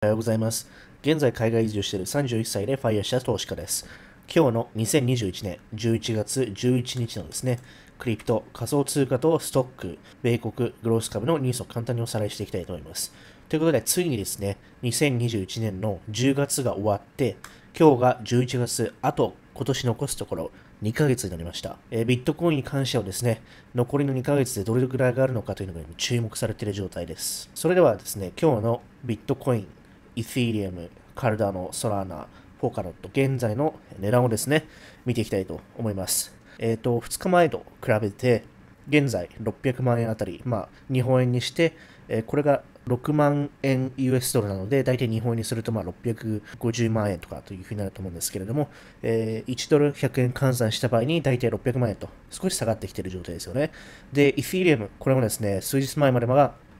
おはようございます。現在海外移住している31歳でファイアーした投資家です。今日の2021年11月11日のですね、クリプト、仮想通貨とストック、米国、グロース株のニュースを簡単におさらいしていきたいと思います。ということで、ついにですね、2021年の10月が終わって、今日が11月、あと今年残すところ2ヶ月になりました。えー、ビットコインに関してはですね、残りの2ヶ月でどれぐらい上がるのかというのが注目されている状態です。それではですね、今日のビットコイン、イテリアム、カルダノ、ソラーナ、フォーカロット、現在の値段をですね、見ていきたいと思います。えっ、ー、と、2日前と比べて、現在600万円あたり、まあ、日本円にして、えー、これが6万円 US ドルなので、大体日本円にするとまあ650万円とかというふうになると思うんですけれども、えー、1ドル100円換算した場合に大体600万円と少し下がってきている状態ですよね。で、イフィリアム、これもですね、数日前まで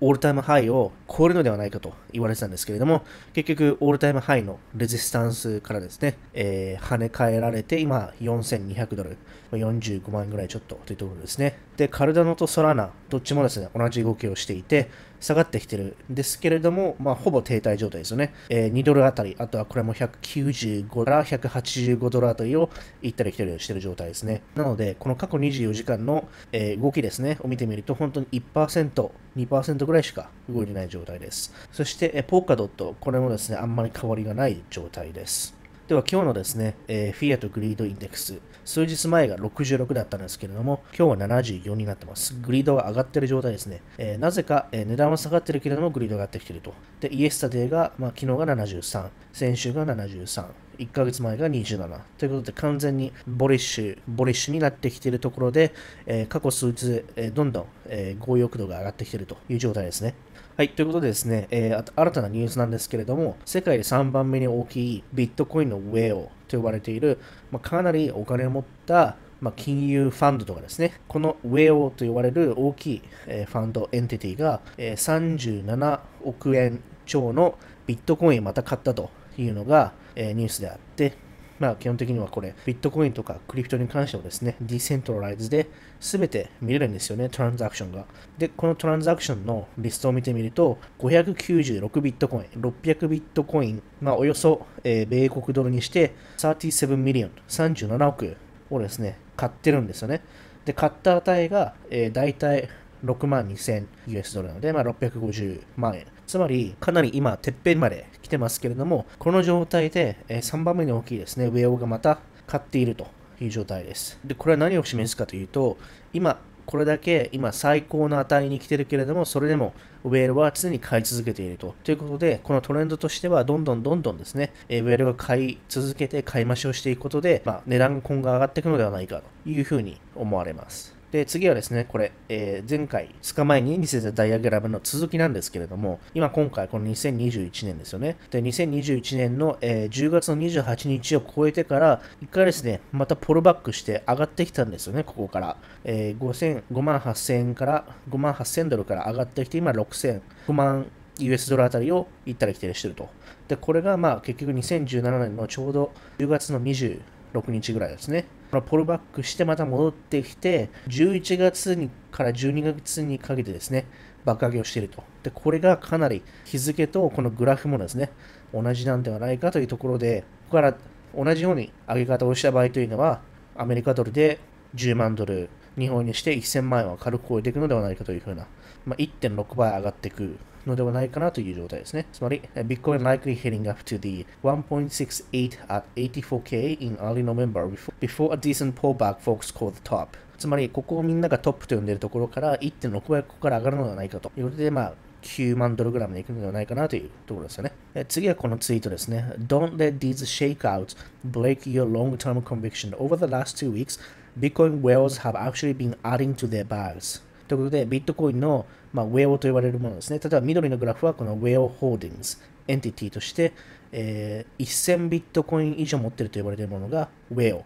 オールタイムハイを超えるのではないかと言われてたんですけれども、結局、オールタイムハイのレジスタンスからですね、えー、跳ね返られて、今、4200ドル、45万円ぐらいちょっとというところですね。で、カルダノとソラナ、どっちもですね、同じ動きをしていて、下がってきてるんですけれども、まあ、ほぼ停滞状態ですよね。えー、2ドルあたり、あとはこれも195から185ドルあたりを行ったり来たりしてる状態ですね。なので、この過去24時間の、えー、動きですね、を見てみると、本当に1%、2%ぐらいしか動いてない状態です。そして、えポーカドット、これもですね、あんまり変わりがない状態です。では今日のですね、えー、フィアとグリードインデックス、数日前が66だったんですけれども、今日は74になってます。グリードは上がってる状態ですね。えー、なぜか、えー、値段は下がってるけれども、グリードが上がってきてると。で、イエスタデーが、まあ、昨日が73、先週が73。1ヶ月前が27ということで完全にボリッシュ、ボリッシュになってきているところで、え過去数日、えどんどん、え強欲度が上がってきているという状態ですね。はい、ということでですね、えー、新たなニュースなんですけれども、世界で3番目に大きいビットコインのウェオと呼ばれている、まあ、かなりお金を持ったまあ、金融ファンドとかですね、このウェオと呼ばれる大きい、えファンド、エンティティが、え37億円超のビットコインまた買ったというのが、えニュースであって、まあ、基本的にはこれ、ビットコインとかクリプトに関してはですね、ディセントラライズで全て見れるんですよね、トランザクションが。で、このトランザクションのリストを見てみると、596ビットコイン、600ビットコイン、まあ、およそ、えー、米国ドルにして37ミリオン、37億をですね、買ってるんですよね。で、買った値が、えー、大体6万2000 US ドルなので、まあ、650万円。つまり、かなり今、てっぺんまで来てますけれども、この状態で、え3番目に大きいですね、上尾がまた買っているという状態です。で、これは何を示すかというと、今、これだけ今最高の値に来てるけれども、それでもウェールは常に買い続けていると。ということで、このトレンドとしては、どんどんどんどんですね、ウェールが買い続けて買い増しをしていくことで、まあ、値段が今後上がっていくのではないかというふうに思われます。で、次はですね、これ、えー、前回、2日前に見せたダイアグラムの続きなんですけれども、今今回、この2021年ですよね。で、2021年の、えー、10月の28日を超えてから、1回ですね、またポルバックして上がってきたんですよね、ここから。えー、5万8000円から、5万8000ドルから上がってきて、今6000、5万 US ドルあたりを行ったり来たりしてると。で、これがまあ結局2017年のちょうど10月の26日ぐらいですね。ポルバックしてまた戻ってきて、11月にから12月にかけてですね、爆上げをしていると。で、これがかなり日付とこのグラフもですね、同じなんではないかというところで、ここから同じように上げ方をした場合というのは、アメリカドルで10万ドル、日本にして1000万円は軽く超えていくのではないかというふうな、まあ、1.6倍上がっていくのではないかなという状態ですね。つまり、Bitcoin likely heading up to the 1.68 at 84k in early November before, a decent pullback folks call the top. つまり、ここをみんながトップと呼んでいるところから1.6倍ここから上がるのではないかということで、まあ、9万ドルグラムでいくのではないかなというところですよね。え次はこのツイートですね。Don't let these shakeouts break your long-term conviction. Over the last two weeks, ビットコインウェ h a ズ e s have actually been adding to their bags ということで、ビットコインの、まあ、ウェルと呼ばれるものですね。例えば緑のグラフはこのウェルホールディングス、エンティティとして、えー、1000ビットコイン以上持っていると呼ばれているものがウェル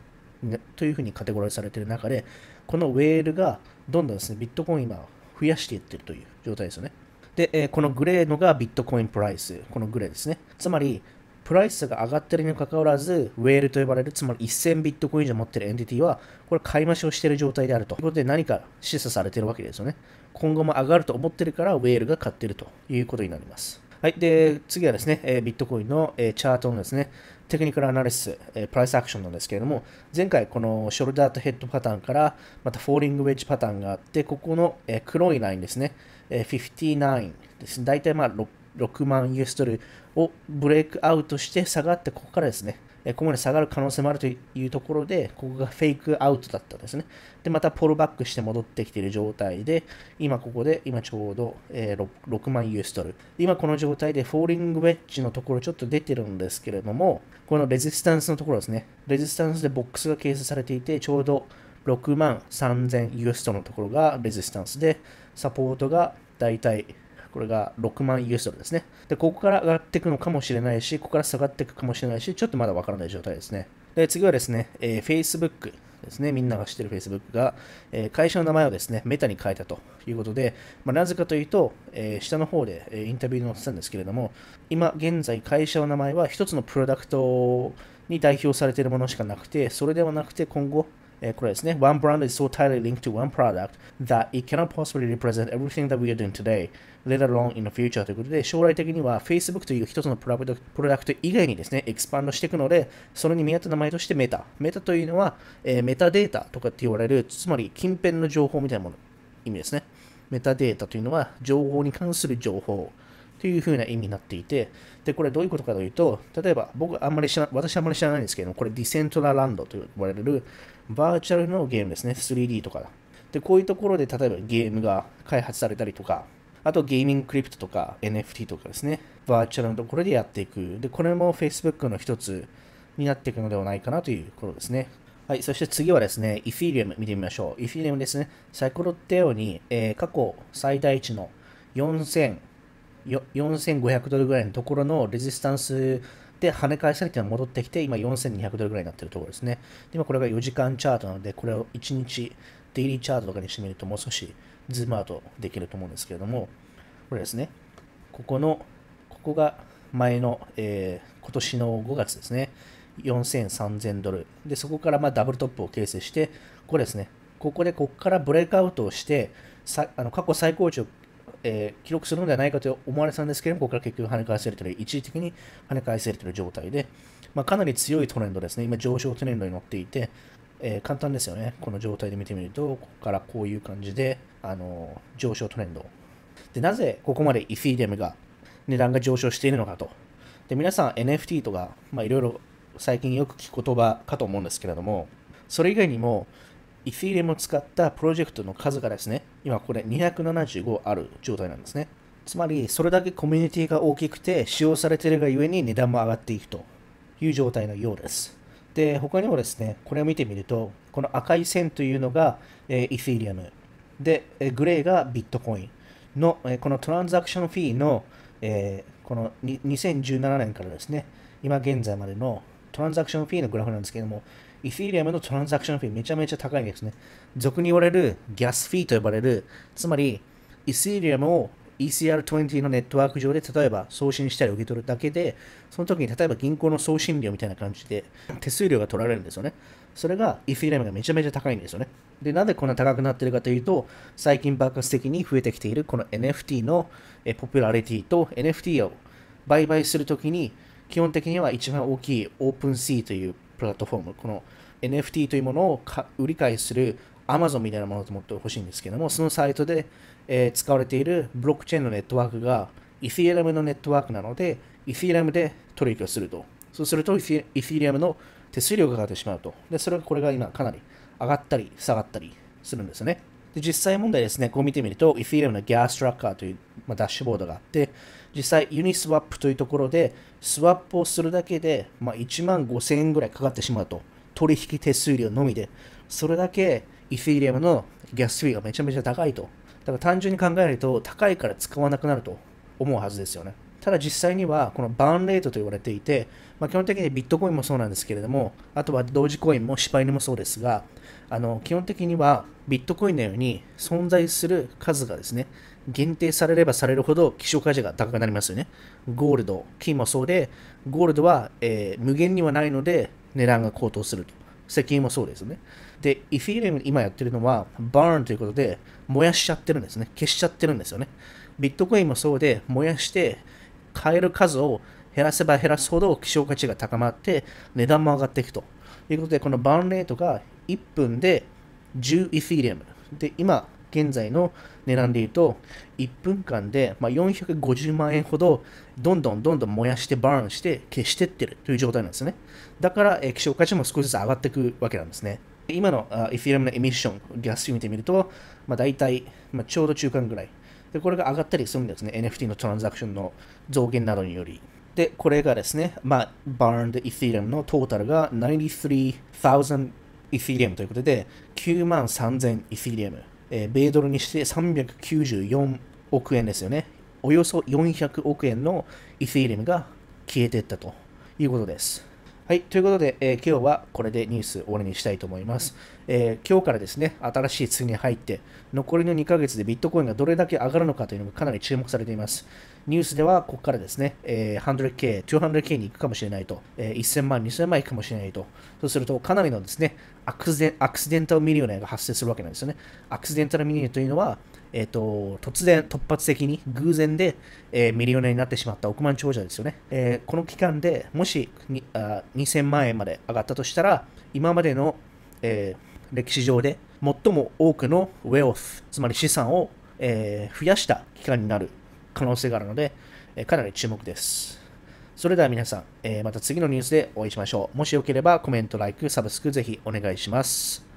というふうにカテゴライズされている中で、このウェールがどんどんですね、ビットコイン今増やしていってるという状態ですよね。で、えー、このグレーのがビットコインプライス、このグレーですね。つまり、プライスが上がってるにもかかわらず、ウェールと呼ばれる、つまり1000ビットコイン以上持ってるエンティティは、これ買い増しをしている状態であるということで何か示唆されてるわけですよね。今後も上がると思ってるから、ウェールが買ってるということになります。はい。で、次はですね、えビットコインの、えチャートのですね、テクニカルアナリス、えプライスアクションなんですけれども、前回このショルダーとヘッドパターンから、またフォーリングウェッジパターンがあって、ここの、え黒いラインですね、え59ですね。大体まあ6 6万 US ドルをブレイクアウトして下がって、ここからですね、ここまで下がる可能性もあるというところで、ここがフェイクアウトだったんですね。で、またポールバックして戻ってきている状態で、今ここで、今ちょうど、え6万 US ドル。今この状態で、フォーリングウェッジのところちょっと出てるんですけれども、このレジスタンスのところですね。レジスタンスでボックスが形成されていて、ちょうど6万3000 US ドルのところがレジスタンスで、サポートがだいたいこれが6万 US ドルですね。で、ここから上がっていくのかもしれないし、ここから下がっていくかもしれないし、ちょっとまだわからない状態ですね。で、次はですね、えー、Facebook ですね、みんなが知ってる Facebook が、えー、会社の名前をですね、メタに変えたということで、まあ、なぜかというと、えー、下の方で、えインタビューに載ってたんですけれども、今現在会社の名前は1つのプロダクトに代表されているものしかなくて、それではなくて今後、えこれですね。One brand is so tightly linked to one product that it cannot possibly represent everything that we are doing today, let alone in the future ということで、将来的には Facebook という一つのプロダクト以外にですね、エクスパンドしていくので、それに見合った名前としてメタ。メタというのは、えメタデータとかって言われる、つまり近辺の情報みたいなもの、意味ですね。メタデータというのは情報に関する情報。というふうな意味になっていて、で、これどういうことかというと、例えば僕あんまり知ら、私あんまり知らないんですけど、これディセントラランドと呼ばれるバーチャルのゲームですね、3D とか。で、こういうところで例えばゲームが開発されたりとか、あとゲーミングクリプトとか NFT とかですね、バーチャルのところでやっていく。で、これも Facebook の一つになっていくのではないかなということですね。はい、そして次はですね、イフィリアム見てみましょう。イフィリアムですね、サイコロように、えー、過去最大値の4000 4500ドルぐらいのところのレジスタンスで跳ね返されて戻ってきて、今4200ドルぐらいになってるところですね。今これが4時間チャートなので、これを1日、デイリーチャートとかにしてみると、もう少しズームアウトできると思うんですけれども、これですね。ここの、ここが前の、えー、今年の5月ですね。4000、3000ドル。で、そこからまダブルトップを形成して、ここですね。ここで、ここからブレイクアウトをして、さあの過去最高値をえー、記録するのではないかと思われたんですけれども、ここから結局跳ね返されている、一時的に跳ね返されている状態で、まあ、かなり強いトレンドですね、今上昇トレンドに乗っていて、えー、簡単ですよね、この状態で見てみると、ここからこういう感じで、あのー、上昇トレンド。で、なぜここまでイフィデムが値段が上昇しているのかと。で、皆さん NFT とか、まあ、いろいろ最近よく聞く言葉かと思うんですけれども、それ以外にも、イフィリアムを使ったプロジェクトの数がですね、今これ275ある状態なんですね。つまり、それだけコミュニティが大きくて使用されているがゆえに値段も上がっていくという状態のようです。で、他にもですね、これを見てみると、この赤い線というのが、えー、ィ t h e r で、グレーがビットコインの、えこのトランザクションフィーの、えー、この2017年からですね、今現在までのトランザクションフィーのグラフなんですけども、イフィリアムのトランザクションフィーめちゃめちゃ高いんですね。俗に言われるギャスフィーと呼ばれる、つまり、イフィリアムを ECR20 のネットワーク上で例えば送信したり受け取るだけで、その時に例えば銀行の送信料みたいな感じで手数料が取られるんですよね。それがイフィリアムがめちゃめちゃ高いんですよね。で、なんでこんな高くなってるかというと、最近爆発的に増えてきているこの NFT のポピュラリティと NFT を売買するときに基本的には一番大きいオープンシーというプラットフォーム、この NFT というものを売り買いする Amazon みたいなものと思ってほしいんですけども、そのサイトで、えー、使われているブロックチェーンのネットワークが Ethereum のネットワークなので、Ethereum で取引をすると。そうすると Ethereum の手数料がかかってしまうと。で、それがこれが今かなり上がったり下がったりするんですね。で実際問題ですね、こう見てみると、Ethereum のギャーストラッカーという、まあ、ダッシュボードがあって、実際ユニスワップというところで、スワップをするだけで、まあ、1万5000円ぐらいかかってしまうと。取引手数料のみで。それだけ Ethereum のギャスフィーがめちゃめちゃ高いと。だから単純に考えると、高いから使わなくなると思うはずですよね。ただ実際にはこのバーンレートと言われていて、まあ、基本的にビットコインもそうなんですけれども、あとは同時コインも敗犬もそうですが、あの基本的にはビットコインのように存在する数がですね、限定されればされるほど希少価値が高くなりますよね。ゴールド、金もそうで、ゴールドは、えー、無限にはないので値段が高騰すると。石油もそうですね。で、イフィリウム今やってるのは、バーンということで、燃やしちゃってるんですね。消しちゃってるんですよね。ビットコインもそうで、燃やして、買える数を減らせば減らすほど希少価値が高まって値段も上がっていくということでこのバーンレートが1分で10イフィリアムで今現在の値段で言うと1分間で、ま450万円ほどどんどんどんどん燃やしてバーンして消してってるという状態なんですねだから希少価値も少しずつ上がっていくわけなんですね今のイフィリアムのエミッションガスを見てみると、まあ、大体、まちょうど中間ぐらいで、これが上がったりするんですね。NFT のトランザクションの増減などにより。で、これがですね、まあ、バーンドイテ h リアムのトータルが93,000 e テ h リアムということで、9万3000 e テ h リアム。えー、米ドルにして394億円ですよね。およそ400億円のイテ h リアムが消えていったということです。はい、ということで、えー、今日はこれでニュース終わりにしたいと思います。えー、今日からですね、新しい次に入って、残りの2ヶ月でビットコインがどれだけ上がるのかというのがかなり注目されています。ニュースでは、ここからですね、えー、100K、200K に行くかもしれないと、えー、1000万、2000万行くかもしれないと、そうすると、かなりのですね、アクシデンタルミリオネアが発生するわけなんですよね。アクシデンタルミリオネアというのは、えー、と、突然、突発的に、偶然で、えー、ミリオネになってしまった億万長者ですよね。えー、この期間でもしにあ2000万円まで上がったとしたら、今までの、え歴史上で最も多くのウェオス、つまり資産を、え増やした期間になる可能性があるので、えかなり注目です。それでは皆さん、えまた次のニュースでお会いしましょう。もしよければコメント、ライク、サブスクぜひお願いします。